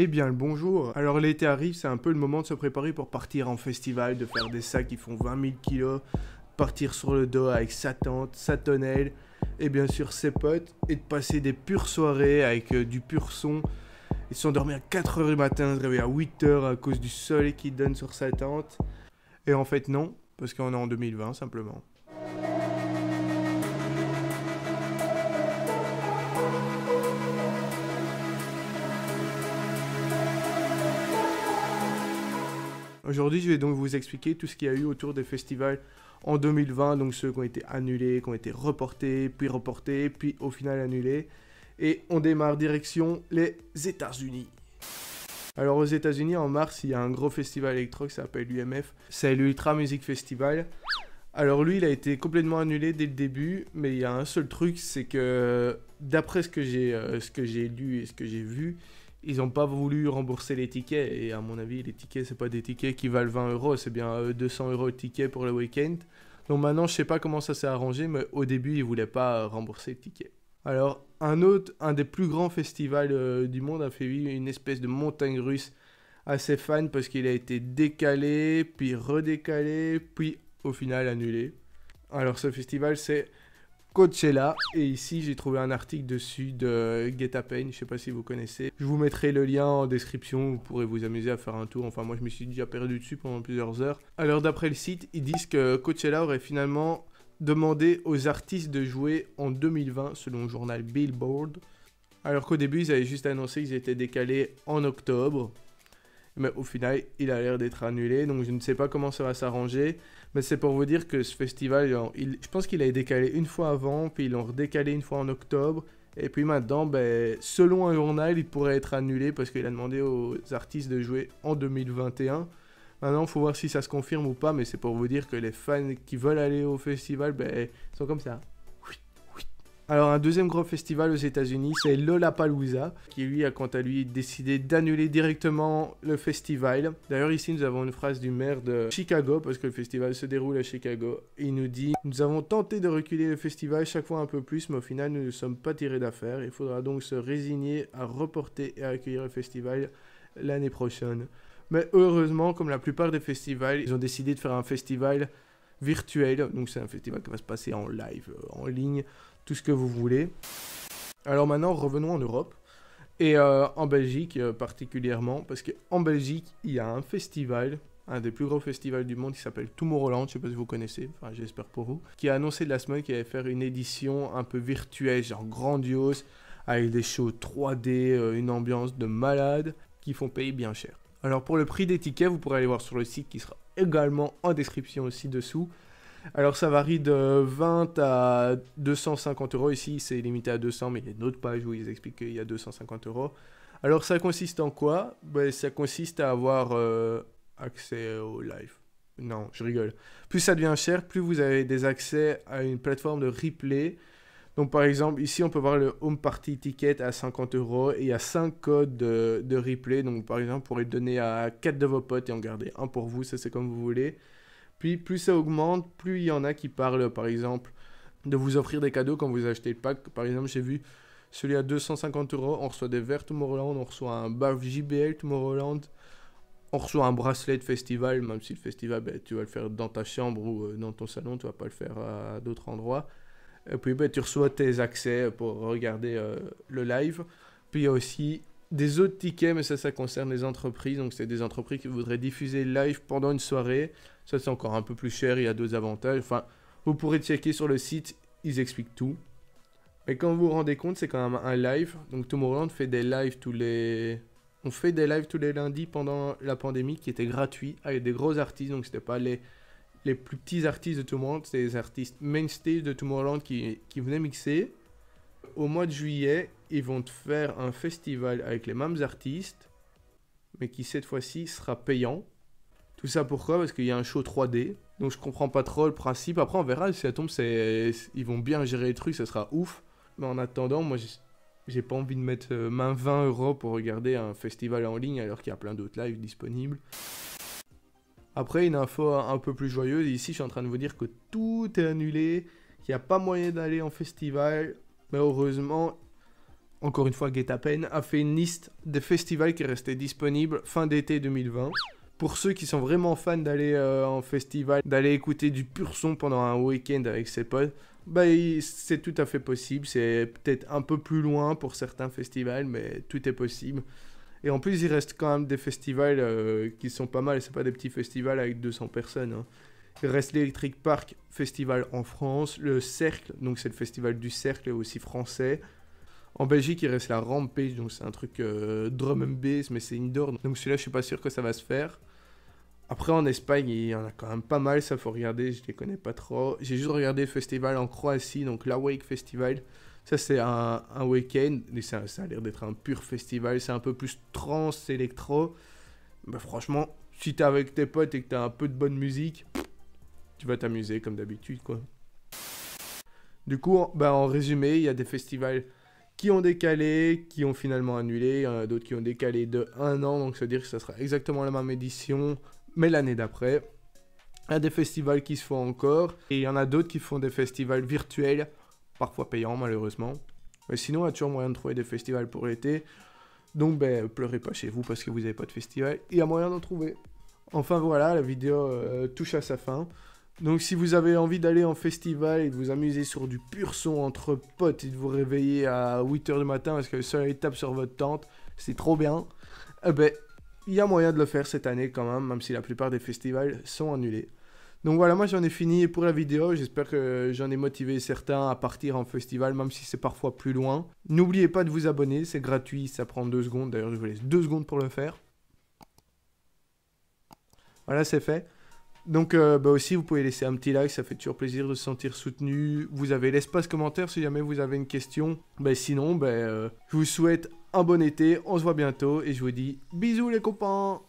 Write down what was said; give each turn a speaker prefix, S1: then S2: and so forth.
S1: Eh bien le bonjour Alors l'été arrive, c'est un peu le moment de se préparer pour partir en festival, de faire des sacs qui font 20 000 kilos, partir sur le dos avec sa tente, sa tonnelle, et bien sûr ses potes, et de passer des pures soirées avec euh, du pur son, et s'endormir à 4h du matin, se réveiller à 8h à cause du soleil qui donne sur sa tente. Et en fait non, parce qu'on est en 2020 simplement. Aujourd'hui, je vais donc vous expliquer tout ce qu'il y a eu autour des festivals en 2020, donc ceux qui ont été annulés, qui ont été reportés, puis reportés, puis au final annulés. Et on démarre direction les États-Unis. Alors aux États-Unis, en mars, il y a un gros festival électro qui s'appelle l'UMF. C'est l'Ultra Music Festival. Alors lui, il a été complètement annulé dès le début, mais il y a un seul truc, c'est que d'après ce que j'ai euh, lu et ce que j'ai vu, ils n'ont pas voulu rembourser les tickets. Et à mon avis, les tickets, c'est pas des tickets qui valent 20 euros, c'est bien 200 euh, euros de tickets pour le week-end. Donc maintenant, je sais pas comment ça s'est arrangé, mais au début, ils voulaient pas rembourser les tickets. Alors, un autre, un des plus grands festivals euh, du monde a fait une espèce de montagne russe à ses fans parce qu'il a été décalé, puis redécalé, puis au final annulé. Alors, ce festival, c'est Coachella. Et ici, j'ai trouvé un article dessus de GetaPain. Je Je sais pas si vous connaissez. Je vous mettrai le lien en description. Vous pourrez vous amuser à faire un tour. Enfin, moi, je me suis déjà perdu dessus pendant plusieurs heures. Alors, d'après le site, ils disent que Coachella aurait finalement demandé aux artistes de jouer en 2020, selon le journal Billboard. Alors qu'au début, ils avaient juste annoncé qu'ils étaient décalés en octobre mais au final, il a l'air d'être annulé, donc je ne sais pas comment ça va s'arranger. Mais c'est pour vous dire que ce festival, je pense qu'il a été décalé une fois avant, puis ils l'ont redécalé une fois en octobre. Et puis maintenant, ben, selon un journal, il pourrait être annulé parce qu'il a demandé aux artistes de jouer en 2021. Maintenant, il faut voir si ça se confirme ou pas, mais c'est pour vous dire que les fans qui veulent aller au festival ben, sont comme ça. Alors un deuxième gros festival aux États-Unis, c'est Lollapalooza, qui lui a quant à lui décidé d'annuler directement le festival. D'ailleurs ici nous avons une phrase du maire de Chicago, parce que le festival se déroule à Chicago. Il nous dit « Nous avons tenté de reculer le festival chaque fois un peu plus, mais au final nous ne sommes pas tirés d'affaire. Il faudra donc se résigner à reporter et à accueillir le festival l'année prochaine. » Mais heureusement, comme la plupart des festivals, ils ont décidé de faire un festival virtuel. Donc c'est un festival qui va se passer en live, euh, en ligne tout ce que vous voulez. Alors maintenant, revenons en Europe. Et euh, en Belgique euh, particulièrement, parce qu'en Belgique, il y a un festival, un des plus gros festivals du monde qui s'appelle Tomorrowland, je sais pas si vous connaissez, enfin j'espère pour vous, qui a annoncé de la semaine qu'il allait faire une édition un peu virtuelle, genre grandiose, avec des shows 3D, euh, une ambiance de malade, qui font payer bien cher. Alors pour le prix des tickets, vous pourrez aller voir sur le site qui sera également en description aussi dessous. Alors ça varie de 20 à 250 euros. Ici, c'est limité à 200, mais il y a d'autres pages où ils expliquent qu'il y a 250 euros. Alors ça consiste en quoi ben, Ça consiste à avoir euh, accès au live. Non, je rigole. Plus ça devient cher, plus vous avez des accès à une plateforme de replay. Donc par exemple, ici on peut voir le Home Party Ticket à 50 euros et il y a 5 codes de, replay. Donc par exemple, vous pourrez donner à 4 de vos potes et en garder un pour vous, ça c'est comme vous voulez. Puis plus ça augmente, plus il y en a qui parlent, par exemple, de vous offrir des cadeaux quand vous achetez le pack. Par exemple, j'ai vu celui à 250 euros, on reçoit des verres Tomorrowland, on reçoit un bar JBL Tomorrowland, on reçoit un bracelet de festival, même si le festival, ben, tu vas le faire dans ta chambre ou euh, dans ton salon, tu vas pas le faire à d'autres endroits. Et puis ben, tu reçois tes accès pour regarder euh, le live. Puis il y a aussi des autres tickets, mais ça, ça concerne les entreprises. Donc, c'est des entreprises qui voudraient diffuser live pendant une soirée. Ça, c'est encore un peu plus cher. Il y a deux avantages. Enfin, vous pourrez checker sur le site. Ils expliquent tout. Mais quand vous vous rendez compte, c'est quand même un live. Donc, Tomorrowland fait des lives tous les. On fait des lives tous les lundis pendant la pandémie qui étaient gratuits avec des gros artistes. Donc, c'était pas les, les plus petits artistes de Tomorrowland, c'était les artistes mainstage de Tomorrowland qui, qui venaient mixer au mois de juillet, ils vont te faire un festival avec les mêmes artistes, mais qui cette fois-ci sera payant. Tout ça pourquoi Parce qu'il y a un show 3D. Donc je comprends pas trop le principe. Après, on verra si ça tombe, ils vont bien gérer les trucs, ça sera ouf. Mais en attendant, moi, j'ai pas envie de mettre euh, main 20 euros pour regarder un festival en ligne alors qu'il y a plein d'autres lives disponibles. Après, une info un peu plus joyeuse, ici je suis en train de vous dire que tout est annulé, qu'il n'y a pas moyen d'aller en festival, mais heureusement, encore une fois, Guetapen a fait une liste des festivals qui restaient disponibles fin d'été 2020. Pour ceux qui sont vraiment fans d'aller euh, en festival, d'aller écouter du pur son pendant un week-end avec ses potes, bah, c'est tout à fait possible. C'est peut-être un peu plus loin pour certains festivals, mais tout est possible. Et en plus, il reste quand même des festivals euh, qui sont pas mal. C'est pas des petits festivals avec 200 personnes. Hein reste l'Electric Park Festival en France, le Cercle, donc c'est le festival du Cercle aussi français. En Belgique, il reste la Rampage, donc c'est un truc euh, drum and bass, mais c'est indoor. Donc celui-là, je suis pas sûr que ça va se faire. Après, en Espagne, il y en a quand même pas mal, ça faut regarder, je les connais pas trop. J'ai juste regardé le festival en Croatie, donc l'Awake Festival. Ça, c'est un, week-end, mais ça, a l'air d'être un pur festival, c'est un peu plus trans, électro. Bah, franchement, si t'es avec tes potes et que t'as un peu de bonne musique, tu vas t'amuser comme d'habitude, quoi. Du coup, ben, en résumé, il y a des festivals qui ont décalé, qui ont finalement annulé, Il y en a d'autres qui ont décalé de un an, donc ça veut dire que ça sera exactement la même édition, mais l'année d'après. Il y a des festivals qui se font encore, et il y en a d'autres qui font des festivals virtuels, parfois payants malheureusement. Mais sinon, il y a toujours moyen de trouver des festivals pour l'été. Donc, ben, pleurez pas chez vous parce que vous n'avez pas de festival. Il y a moyen d'en trouver. Enfin voilà, la vidéo euh, touche à sa fin. Donc si vous avez envie d'aller en festival et de vous amuser sur du pur son entre potes et de vous réveiller à 8h du matin parce que le soleil tape sur votre tente, c'est trop bien, eh ben il y a moyen de le faire cette année quand même, même si la plupart des festivals sont annulés. Donc voilà, moi j'en ai fini pour la vidéo. J'espère que j'en ai motivé certains à partir en festival, même si c'est parfois plus loin. N'oubliez pas de vous abonner, c'est gratuit, ça prend deux secondes. D'ailleurs, je vous laisse deux secondes pour le faire. Voilà, c'est fait. Donc euh, bah aussi, vous pouvez laisser un petit like, ça fait toujours plaisir de se sentir soutenu. Vous avez l'espace commentaire si jamais vous avez une question. Bah, sinon, bah, euh, je vous souhaite un bon été, on se voit bientôt et je vous dis bisous les copains